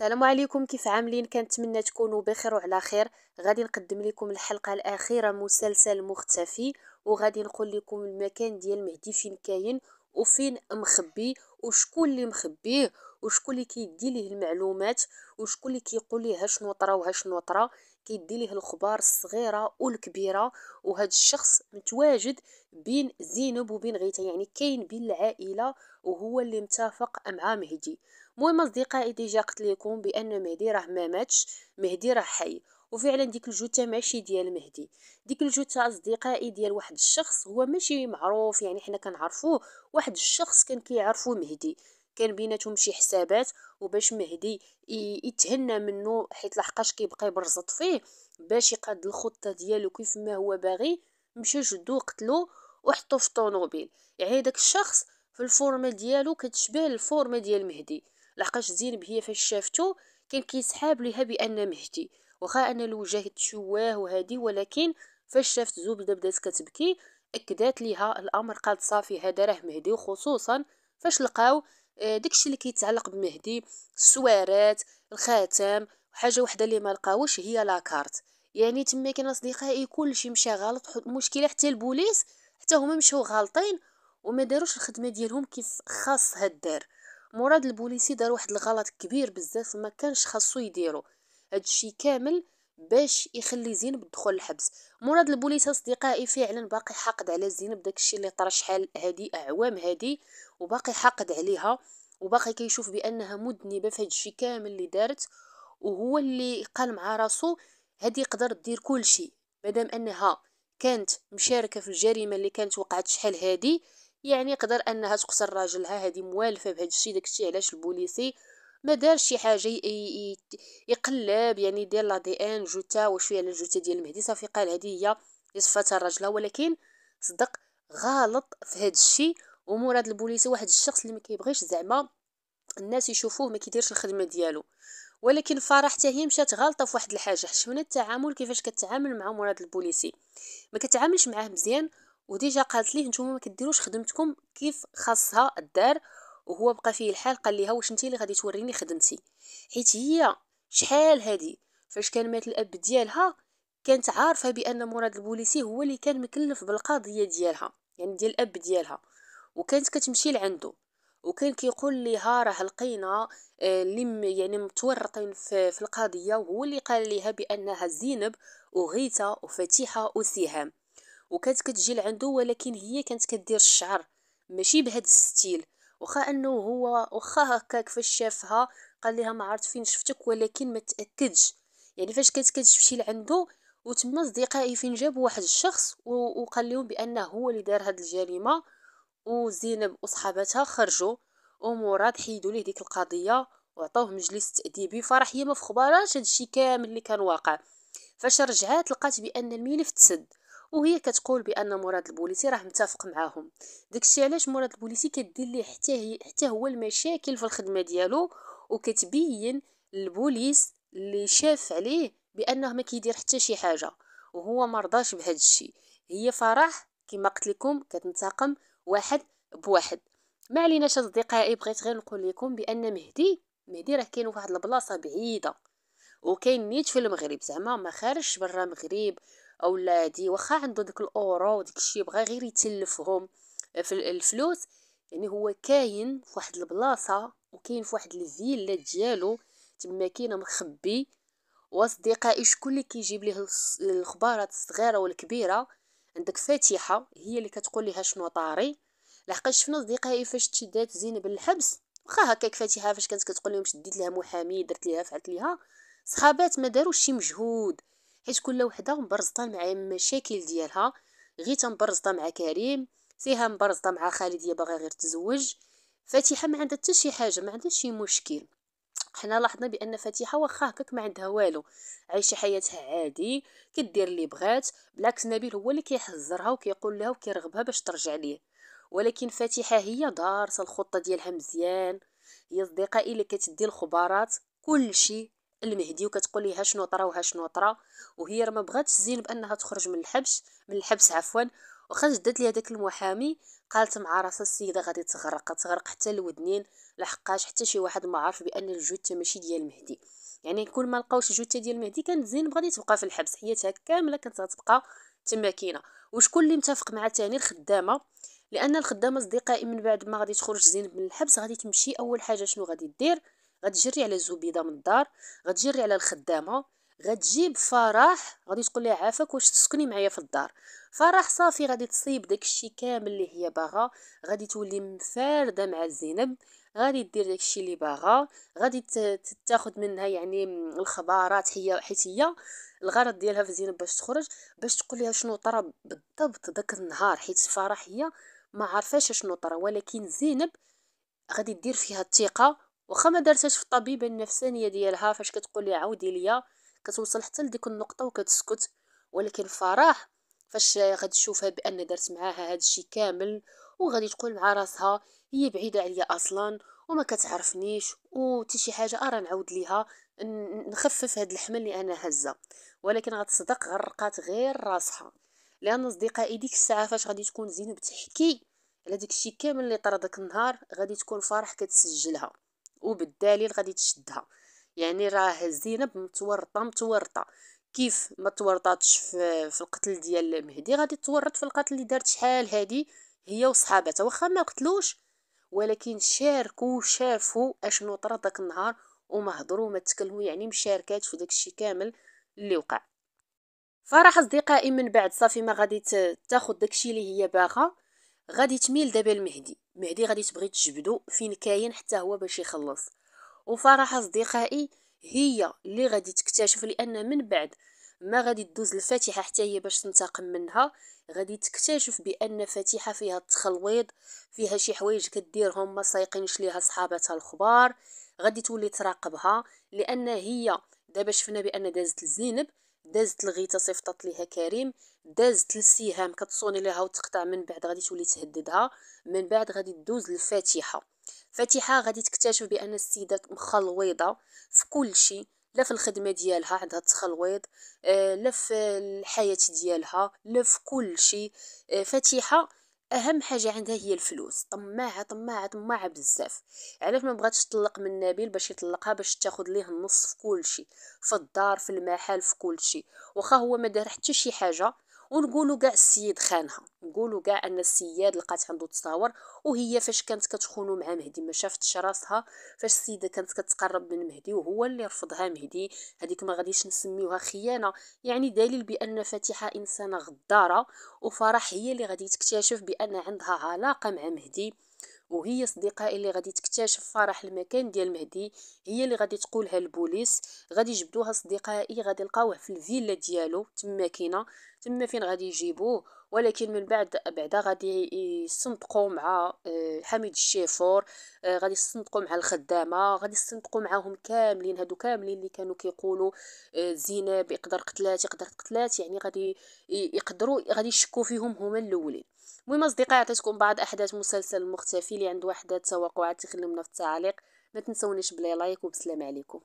السلام عليكم كيف عاملين كنتمنى تكونوا بخير وعلى خير غادي نقدم لكم الحلقه الاخيره مسلسل مختفي وغادي نقول لكم المكان ديال مهدي فين كاين وفين مخبي وشكون اللي مخبيه وشكون اللي كيدي ليه المعلومات وشكون اللي كيقول ليه هاشنو طرا وهاشنو طرا كيدي ليه الاخبار الصغيره والكبيره وهذا الشخص متواجد بين زينب وبين غيتا يعني كاين بين العائله وهو اللي متافق مع مهدي المهم اصدقائي ديجا قلت لكم بان مهدي راه ما ماتش مهدي راه حي وفعلا ديك الجثه ماشي ديال مهدي ديك الجثه اصدقائي ديال واحد الشخص هو ماشي معروف يعني حنا كنعرفوه واحد الشخص كان كيعرفو مهدي كان بيناتهم شي حسابات وباش مهدي يتهنى منه حيت لحقاش كيبقى يبرزط فيه باش يقاد الخطه ديالو كيف ما هو باغي مشى جدو قتلو وحطو في الطوموبيل يعني داك الشخص في الفورمه ديالو كتشبه الفورمه ديال مهدي لحقاش زينب هي فاش شافتو كان كيسحاب ليها بان مهدي واخا ان الوجه تشواه وهادي ولكن فاش شافت زبده بدات كتبكي اكدات ليها الامر قالت صافي هذا راه مهدي وخصوصا فاش لقاو آه، داكشي اللي كيتعلق بمهدي السوارات الخاتم حاجه وحده اللي ما لقاوش هي لاكارت يعني تما كان اصدقائي كلشي مشى غلط مشكله حتى البوليس حتى هما مشاو غالطين وما داروش الخدمه ديالهم كيف خاصها دار مراد البوليسي دار واحد الغلط كبير بزاف ما كانش خاصو يديرو هادشي كامل باش يخلي زينب تدخل الحبس مراد البوليس اصدقائي فعلا باقي حاقد على زينب داكشي اللي طرا شحال هادي اعوام هادي وباقي حاقد عليها وباقي كيشوف بانها مذنبه في هادشي كامل اللي دارت وهو اللي قال مع راسو هادي قدر دير كلشي مادام انها كانت مشاركه في الجريمه اللي كانت وقعت شحال هادي يعني قدر انها تقتل راجلها هذه موالفه بهذا الشيء داكشي علاش البوليسي ما دار شي حاجه يقلب يعني يدير لا دي ان جوتا وشويه على الجوتا ديال المهدي صافي قال هذه هي صفاتها راجلها ولكن صدق غلط في هذا الشيء ومراد البوليسي واحد الشخص اللي ما كيبغيش زعما الناس يشوفوه ما كيديرش الخدمه ديالو ولكن فرح حتى هي مشات غلطه في واحد الحاجه حشمنا التعامل كيفاش كتعامل مع مراد البوليسي ما كتعاملش معاه مزيان وديجا قالت ليه نتوما ما كديروش خدمتكم كيف خاصها الدار وهو بقى فيه الحال قال ليها واش نتي اللي غادي توريني خدمتي حيت هي شحال هادي فاش كان مات الاب ديالها كانت عارفه بان مراد البوليسي هو اللي كان مكلف بالقضيه ديالها يعني ديال الاب ديالها وكانت كتمشي لعندو وكان كيقول ليها راه لقينا آه، اللي يعني متورطين في, في القضيه وهو اللي قال ليها بانها زينب وغيثه وفتيحه وسهام وكانت كتجي لعندو ولكن هي كانت كدير الشعر ماشي بهذا الستيل واخا انه هو واخا هكا كيفاش شافها قال لها ما عرفت فين شفتك ولكن ما تاكدش يعني فاش كانت كتمشي لعندو وتما اصدقائي فين جابوا واحد الشخص وقال لهم بانه هو اللي دار هاد الجريمه وزينب وصحاباتها خرجوا ومراد حيدوا ليه ديك القضيه وعطوه مجلس تاديبي فراح هي ما في خبارهاش هادشي كامل اللي كان واقع فاش رجعات لقات بان الملف تسد وهي كتقول بان مراد البوليسي راه متفق معاهم داكشي علاش مراد البوليسي كدير ليه حتى حتى هو المشاكل في الخدمه ديالو وكتبين البوليس اللي شاف عليه بانه ما كيدير حتى شي حاجه وهو مرضاش بهذا الشيء هي فرح كما قلت لكم كتنتقم واحد بواحد ما عليناش اصدقائي بغيت غير نقول لكم بان مهدي مهدي راه كاين واحد البلاصه بعيده وكاين نيت في المغرب زعما ما خارجش برا المغرب اولادي واخا عنده ديك الاورو وديك الشيء بغى غير يتلفهم آه، في الفلوس يعني هو كاين في واحد البلاصه وكاين في واحد الفيلا ديالو تما كاين مخبي واصدقائي شكون اللي كيجيب ليه الخبارات الصغيره والكبيره عندك فاتحه هي اللي كتقول ليها شنو طاري لحقاش شفنا اصدقائي فاش تشدات زينب للحبس واخا هكاك فاتحه فاش كانت كتقول لهم شديت لها محامي درت ليها فعلت ليها صحابات ما داروش شي مجهود حيت كل وحده مبرزطه مع المشاكل ديالها غير مبرزطه مع كريم فيها مبرزطه مع خالد هي باغا غير تزوج فاتحه ما عندها حتى شي حاجه ما عندها شي مشكل حنا لاحظنا بان فاتحه واخا هكاك ما عندها والو عايشه حياتها عادي كدير اللي بغات بالعكس نبيل هو اللي كيحذرها وكيقول لها وكيرغبها باش ترجع ليه ولكن فاتحه هي دارسه الخطه ديالها مزيان هي صديقه اللي كتدي الخبارات كل شيء المهدي وكتقول ليها شنو طرا وها شنو طرا وهي راه ما بغاتش زين بانها تخرج من الحبس من الحبس عفوا وخا جدات ليها داك المحامي قالت مع راسها السيده غادي تغرق تغرق حتى الودنين لحقاش حتى شي واحد ما عارف بان الجثه ماشي ديال المهدي يعني كل ما لقاوش الجثه ديال المهدي كانت زين غادي تبقى في الحبس حياتها كامله كانت غتبقى تما كاينه وشكون اللي متفق مع تاني الخدامه لان الخدامه اصدقائي من بعد ما غادي تخرج زينب من الحبس غادي تمشي اول حاجه شنو غادي دير غتجري على زبيده من الدار غتجري على الخدامه غتجيب فرح غادي تقول لها عافاك واش تسكني معايا في الدار فرح صافي غادي تصيب داكشي كامل اللي هي باغا غادي تولي مفارده مع زينب غادي دير داكشي اللي باغا غادي تاخذ منها يعني الخبارات هي حيت هي الغرض ديالها في زينب باش تخرج باش تقول لها شنو طرا بالضبط داك النهار حيت فرح هي ما عارفاش شنو طرا ولكن زينب غادي دير فيها الثقه واخا ما دارتهاش في الطبيبه النفسانيه ديالها فاش كتقول لي عاودي ليا كتوصل حتى لديك النقطه وكتسكت ولكن فرح فاش غادي تشوفها بان درت معاها هذا الشيء كامل وغادي تقول مع راسها هي بعيده عليا اصلا وما كتعرفنيش وتي شي حاجه ارا نعاود ليها نخفف هاد الحمل اللي انا هزه ولكن غتصدق غرقات غير راسها لان اصدقائي ديك الساعه فاش غادي تكون زينب تحكي على داكشي كامل اللي طرا داك النهار غادي تكون فرح كتسجلها وبالدليل غادي تشدها يعني راه زينب متورطه متورطه كيف ما تورطاتش في, في القتل ديال مهدي غادي تورط في القتل اللي دارت شحال هادي هي وصحاباتها واخا ما قتلوش ولكن شاركوا شافوا اشنو طرا داك النهار وما هضروا ما تكلموا يعني مشاركات في داك الشيء كامل اللي وقع فراح اصدقائي من بعد صافي ما غادي تاخذ داكشي اللي هي باغا غادي تميل دابا المهدي مهدي غادي تبغي تجبدو فين كاين حتى هو باش يخلص وفرح اصدقائي هي اللي غادي تكتشف لان من بعد ما غادي تدوز الفاتحه حتى هي باش تنتقم منها غادي تكتشف بان فاتحه فيها التخلويض فيها شي حوايج كديرهم ما سايقينش ليها صحاباتها الخبار غادي تولي تراقبها لان هي دابا شفنا بان دازت لزينب دازت الغيته صيفطات ليها كريم دازت للسهام كتصوني ليها وتقطع من بعد غادي تولي تهددها من بعد غادي تدوز للفاتحه فاتحه غادي تكتشف بان السيده مخلويضه في كل شيء لا في الخدمه ديالها عندها التخلويض آه، لا في الحياه ديالها لا في كل شيء آه، فاتحه اهم حاجه عندها هي الفلوس طماعه طماعه طماعه بزاف علاش ما بغاتش تطلق من نبيل باش يطلقها باش تاخذ ليه النص في كل شيء في الدار في المحل في كل شيء واخا هو ما دار حتى شي حاجه ونقولوا كاع السيد خانها نقولوا كاع ان السياد لقات عنده تصاور وهي فاش كانت كتخونو مع مهدي ما شافتش راسها فاش السيده كانت كتقرب من مهدي وهو اللي رفضها مهدي هذيك ما غاديش نسميوها خيانه يعني دليل بان فاتحه انسانه غداره وفرح هي اللي غادي تكتشف بان عندها علاقه مع مهدي وهي اصدقائي اللي غادي تكتشف فرح المكان ديال مهدي هي اللي غادي تقولها البوليس غادي يجبدوها اصدقائي غادي يلقاوه في الفيلا ديالو تما كاينه تما فين غادي يجيبوه ولكن من بعد بعدا غادي يصندقوا مع آه، حميد الشيفور آه، غادي يصندقوا مع الخدامه غادي يصندقوا معاهم كاملين هادو كاملين اللي كانوا كيقولوا آه، زينب يقدر قتلات يقدر قتلات يعني غادي يقدروا غادي يشكوا فيهم هما الاولين المهم اصدقائي عطيتكم بعض احداث مسلسل المختفي اللي عنده وحدات توقعات تخلونا في التعليق ما تنسونيش بلي لايك وبسلام عليكم